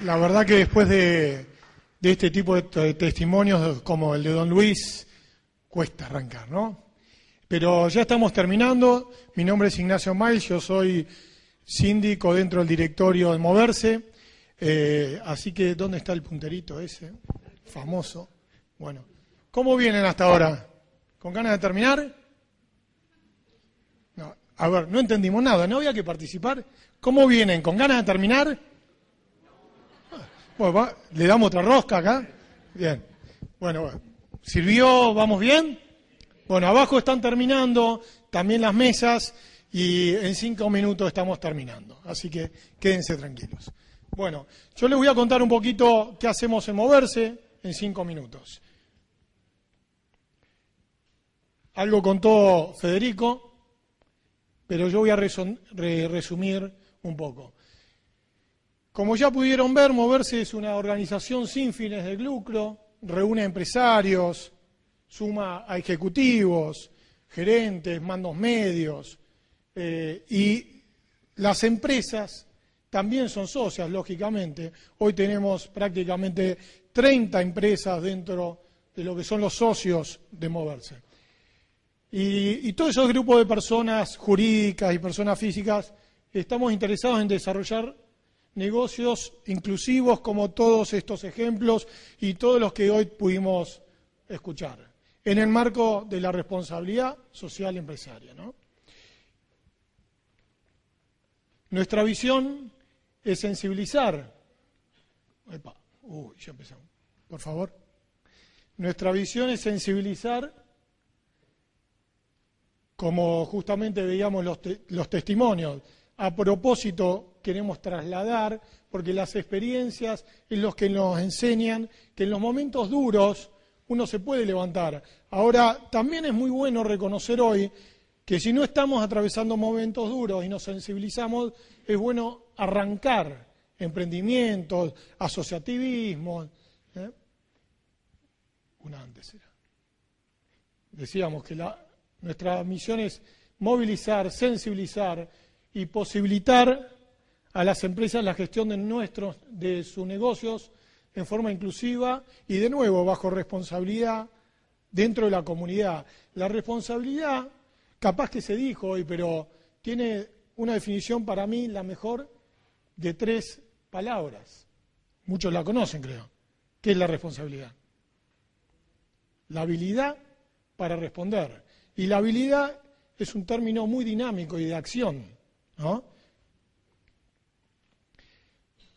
La verdad que después de, este tipo de testimonios como el de don Luis, cuesta arrancar, ¿no? Pero ya estamos terminando. Mi nombre es Ignacio Miles, yo soy síndico dentro del directorio de Moverse. Eh, así que, ¿dónde está el punterito ese? Famoso. Bueno, ¿cómo vienen hasta ahora? ¿Con ganas de terminar? a ver, no entendimos nada, ¿no había que participar? ¿Cómo vienen? ¿Con ganas de terminar? Bueno, le damos otra rosca acá. Bien. Bueno, ¿sirvió? ¿Vamos bien? Bueno, abajo están terminando también las mesas y en cinco minutos estamos terminando. Así que quédense tranquilos. Bueno, yo les voy a contar un poquito qué hacemos en moverse en cinco minutos. Algo contó Federico, pero yo voy a resumir un poco. Como ya pudieron ver, Moverse es una organización sin fines de lucro, reúne empresarios, suma a ejecutivos, gerentes, mandos medios, eh, y las empresas también son socias, lógicamente. Hoy tenemos prácticamente 30 empresas dentro de lo que son los socios de Moverse. Y, y todos esos grupos de personas jurídicas y personas físicas estamos interesados en desarrollar negocios inclusivos como todos estos ejemplos y todos los que hoy pudimos escuchar, en el marco de la responsabilidad social empresaria. Nuestra visión es sensibilizar. Por favor. Nuestra visión es sensibilizar, como justamente veíamos los, los testimonios, a propósito queremos trasladar, porque las experiencias es lo que nos enseñan que en los momentos duros uno se puede levantar. Ahora, también es muy bueno reconocer hoy que si no estamos atravesando momentos duros y nos sensibilizamos, es bueno arrancar emprendimientos, asociativismo. ¿eh? Una antes Decíamos que nuestra misión es movilizar, sensibilizar y posibilitar a las empresas la gestión de, nuestros, de sus negocios en forma inclusiva y de nuevo bajo responsabilidad dentro de la comunidad. La responsabilidad, capaz que se dijo hoy, pero tiene una definición para mí la mejor de tres palabras. Muchos la conocen, creo. ¿Qué es la responsabilidad? La habilidad para responder. Y la habilidad es un término muy dinámico y de acción. ¿no?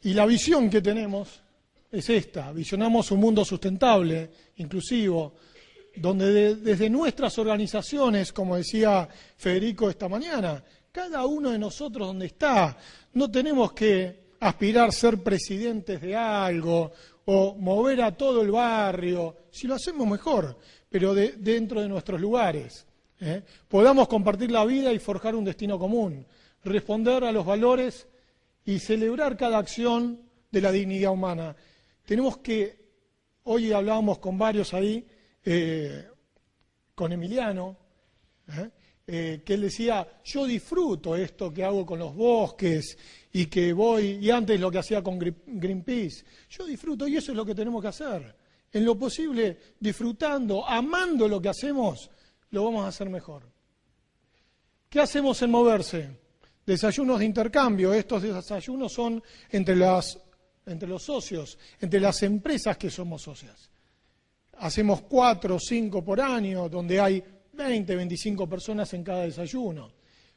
Y la visión que tenemos es esta, visionamos un mundo sustentable, inclusivo, donde desde nuestras organizaciones, como decía Federico esta mañana, cada uno de nosotros donde está, no tenemos que aspirar a ser presidentes de algo o mover a todo el barrio, si lo hacemos mejor, pero de, dentro de nuestros lugares. ¿eh? Podamos compartir la vida y forjar un destino común, responder a los valores y celebrar cada acción de la dignidad humana. Tenemos que, hoy hablábamos con varios ahí, eh, con Emiliano, ¿eh? Eh, que él decía, yo disfruto esto que hago con los bosques y que voy, y antes lo que hacía con Greenpeace, yo disfruto y eso es lo que tenemos que hacer. En lo posible, disfrutando, amando lo que hacemos, lo vamos a hacer mejor. ¿Qué hacemos en moverse? Desayunos de intercambio. Estos desayunos son entre, las, entre los socios, entre las empresas que somos socias. Hacemos cuatro o cinco por año, donde hay 20, 25 personas en cada desayuno.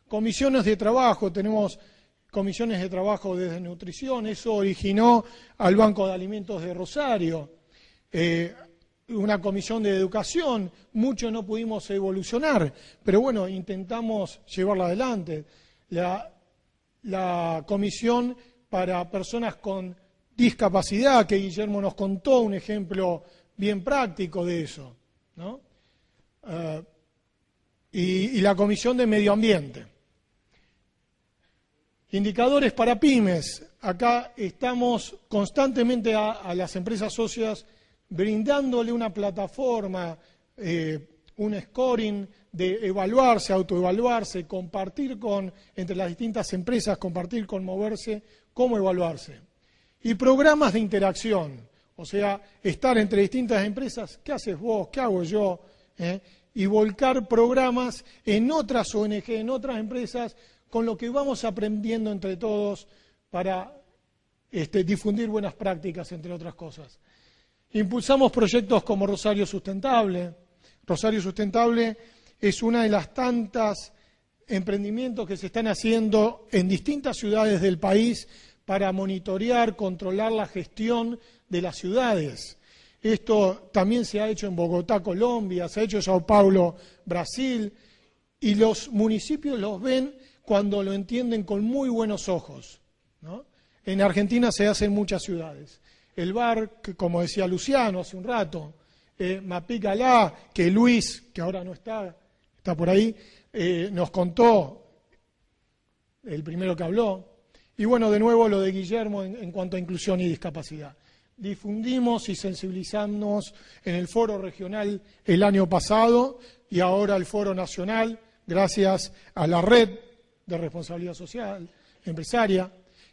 Comisiones de trabajo, tenemos comisiones de trabajo de nutrición, eso originó al Banco de Alimentos de Rosario, eh, una comisión de educación, mucho no pudimos evolucionar, pero bueno, intentamos llevarla adelante la, Comisión para Personas con Discapacidad, que Guillermo nos contó un ejemplo bien práctico de eso, ¿no? Eh, y, la Comisión de Medio Ambiente. Indicadores para pymes. Acá estamos constantemente a, las empresas socias brindándole una plataforma eh, un scoring de evaluarse, autoevaluarse, compartir con, entre las distintas empresas, compartir con moverse, cómo evaluarse. Y programas de interacción, o sea, estar entre distintas empresas, ¿qué haces vos? ¿Qué hago yo? ¿Eh? Y volcar programas en otras ONG, en otras empresas, con lo que vamos aprendiendo entre todos para este, difundir buenas prácticas, entre otras cosas. Impulsamos proyectos como Rosario Sustentable, Rosario Sustentable es una de las tantas emprendimientos que se están haciendo en distintas ciudades del país para monitorear, controlar la gestión de las ciudades. Esto también se ha hecho en Bogotá, Colombia, se ha hecho en Sao Paulo, Brasil, y los municipios los ven cuando lo entienden con muy buenos ojos. En Argentina se hacen muchas ciudades. El bar, como decía Luciano hace un rato, eh, Mapicalá, que Luis, que ahora no está, está por ahí, eh, nos contó, el primero que habló. Y bueno, de nuevo lo de Guillermo en, en cuanto a inclusión y discapacidad. Difundimos y sensibilizamos en el foro regional el año pasado y ahora el foro nacional, gracias a la red de responsabilidad social, empresaria,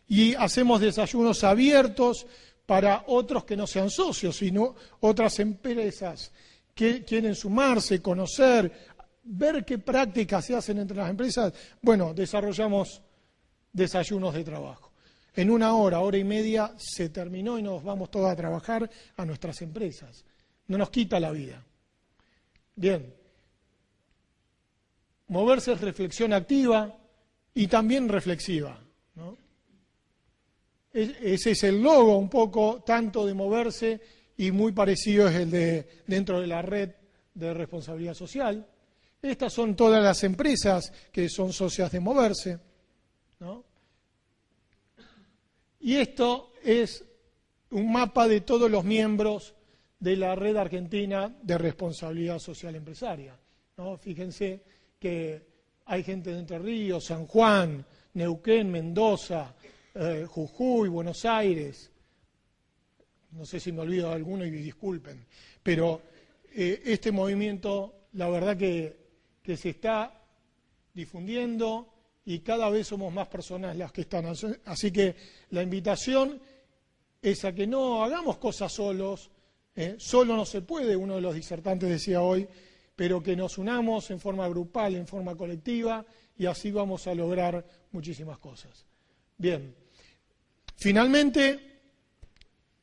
y hacemos desayunos abiertos para otros que no sean socios, sino otras empresas que quieren sumarse, conocer, ver qué prácticas se hacen entre las empresas. Bueno, desarrollamos desayunos de trabajo. En una hora, hora y media se terminó y nos vamos todos a trabajar a nuestras empresas. No nos quita la vida. Bien. Moverse es reflexión activa y también reflexiva ese es el logo un poco tanto de moverse y muy parecido es el de dentro de la red de responsabilidad social. Estas son todas las empresas que son socias de moverse. Y esto es un mapa de todos los miembros de la red argentina de responsabilidad social empresaria. ¿no? Fíjense que hay gente de Entre Ríos, San Juan, Neuquén, Mendoza, eh, Jujuy, Buenos Aires, no sé si me olvido de alguno y disculpen, pero eh, este movimiento, la verdad que, se está difundiendo y cada vez somos más personas las que están. Así que la invitación es a que no hagamos cosas solos, eh, solo no se puede, uno de los disertantes decía hoy, pero que nos unamos en forma grupal, en forma colectiva, y así vamos a lograr muchísimas cosas. Bien. Finalmente,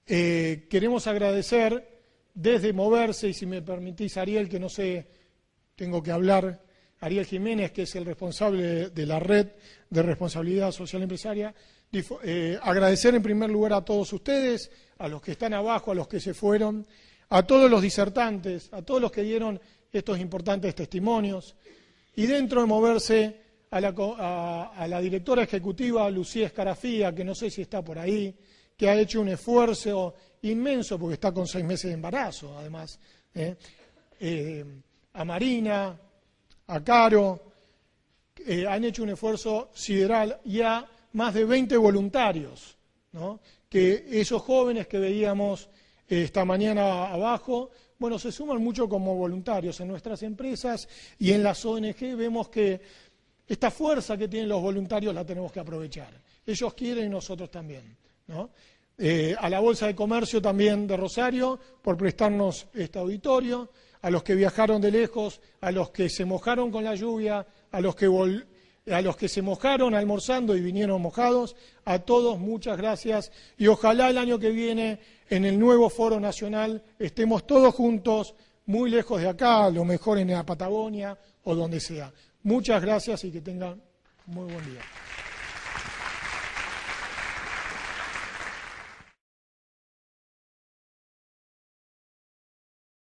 eh, queremos agradecer desde Moverse, y si me permitís, Ariel, que no sé, tengo que hablar, Ariel Jiménez, que es el responsable de la red de responsabilidad social empresaria, eh, agradecer en primer lugar a todos ustedes, a los que están abajo, a los que se fueron, a todos los disertantes, a todos los que dieron estos importantes testimonios. Y dentro de Moverse a la, directora ejecutiva Lucía Escarafía, que no sé si está por ahí, que ha hecho un esfuerzo inmenso porque está con seis meses de embarazo, además. ¿eh? Eh, a Marina, a Caro, eh, han hecho un esfuerzo sideral y a más de 20 voluntarios, que esos jóvenes que veíamos esta mañana abajo, bueno, se suman mucho como voluntarios en nuestras empresas y en las ONG vemos que esta fuerza que tienen los voluntarios la tenemos que aprovechar. Ellos quieren y nosotros también. Eh, a la Bolsa de Comercio también de Rosario por prestarnos este auditorio, a los que viajaron de lejos, a los que se mojaron con la lluvia, a los que, a los que se mojaron almorzando y vinieron mojados, a todos muchas gracias y ojalá el año que viene en el nuevo foro nacional estemos todos juntos muy lejos de acá, a lo mejor en la Patagonia o donde sea. Muchas gracias y que tengan muy buen día.